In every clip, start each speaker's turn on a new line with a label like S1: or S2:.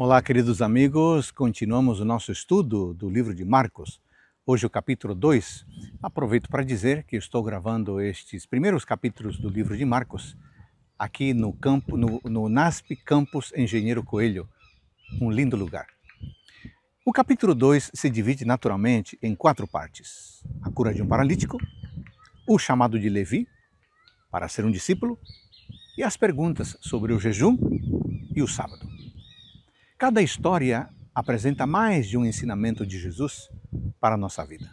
S1: Olá, queridos amigos. Continuamos o nosso estudo do livro de Marcos. Hoje o capítulo 2. Aproveito para dizer que estou gravando estes primeiros capítulos do livro de Marcos aqui no campo no, no NASP Campus Engenheiro Coelho, um lindo lugar. O capítulo 2 se divide naturalmente em quatro partes: a cura de um paralítico, o chamado de Levi para ser um discípulo e as perguntas sobre o jejum e o sábado. Cada história apresenta mais de um ensinamento de Jesus para a nossa vida.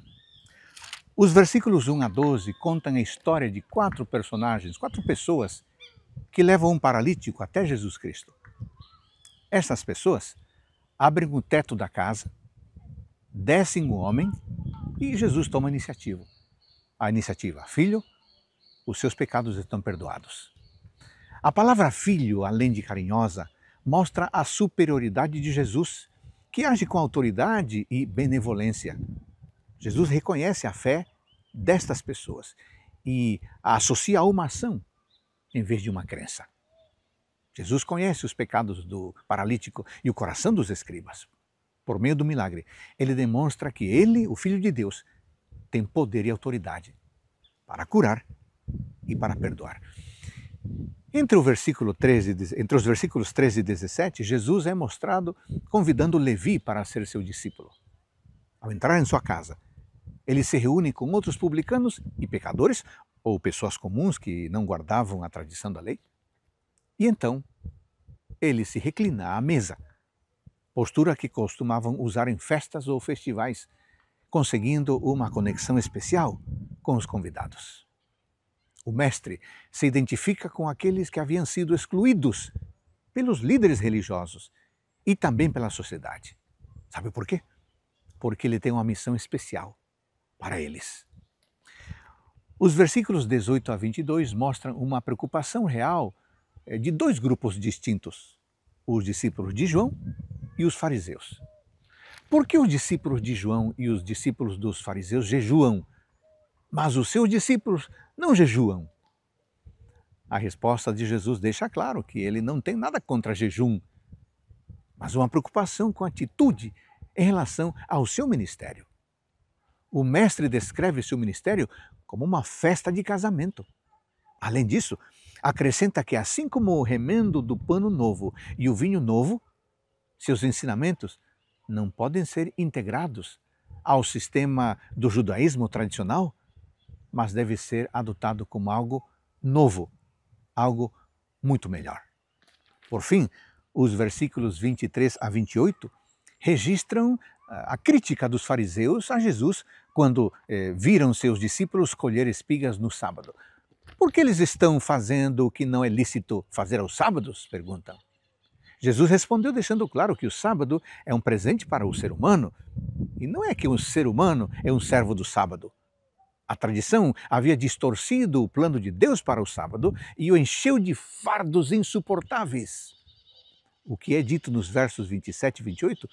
S1: Os versículos 1 a 12 contam a história de quatro personagens, quatro pessoas que levam um paralítico até Jesus Cristo. Essas pessoas abrem o teto da casa, descem o homem e Jesus toma a iniciativa. A iniciativa, filho, os seus pecados estão perdoados. A palavra filho, além de carinhosa, mostra a superioridade de Jesus, que age com autoridade e benevolência. Jesus reconhece a fé destas pessoas e a associa a uma ação em vez de uma crença. Jesus conhece os pecados do paralítico e o coração dos escribas. Por meio do milagre, ele demonstra que ele, o Filho de Deus, tem poder e autoridade para curar e para perdoar. Entre, versículo 13, entre, os versículos 13 e 17, Jesus é mostrado convidando Levi para ser seu discípulo. Ao entrar em sua casa, ele se reúne com outros publicanos e pecadores, ou pessoas comuns que não guardavam a tradição da lei, e então ele se reclina à mesa, postura que costumavam usar em festas ou festivais, conseguindo uma conexão especial com os convidados o mestre, se identifica com aqueles que haviam sido excluídos pelos líderes religiosos e também pela sociedade. Sabe por quê? Porque ele tem uma missão especial para eles. Os versículos 18 a 22 mostram uma preocupação real eh, de dois grupos distintos: os discípulos de João e os fariseus. Por que os discípulos de João e os discípulos dos fariseus jejuam mas os seus discípulos não jejuam. A resposta de Jesus deixa claro que ele não tem nada contra jejum, mas uma preocupação com a atitude em relação ao seu ministério. O mestre descreve seu ministério como uma festa de casamento. Além disso, acrescenta que, assim como o remendo do pano novo e o vinho novo, seus ensinamentos não podem ser integrados ao sistema do judaísmo tradicional, mas deve ser adotado como algo novo, algo muito melhor. Por fim, os versículos 23 a 28 registram ah, a crítica dos fariseus a Jesus quando eh, viram seus discípulos colher espigas no sábado. Por que eles estão fazendo o que não é lícito fazer aos sábados? perguntam. Jesus respondeu deixando claro que o sábado é um presente para o ser humano e não é que um ser humano é um servo do sábado. A tradição havia distorcido o plano de Deus para o sábado e o encheu de fardos insuportáveis. O que é dito nos versos 27 e 28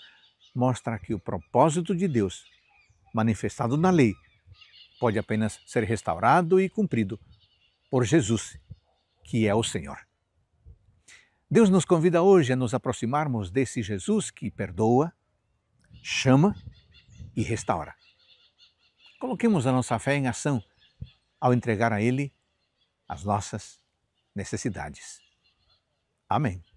S1: mostra que o propósito de Deus, manifestado na lei, pode apenas ser restaurado e cumprido por Jesus, que é o Senhor. Deus nos convida hoje a nos aproximarmos desse Jesus que perdoa, chama e restaura. Coloquemos a nossa fé em ação ao entregar a Ele as nossas necessidades. Amém.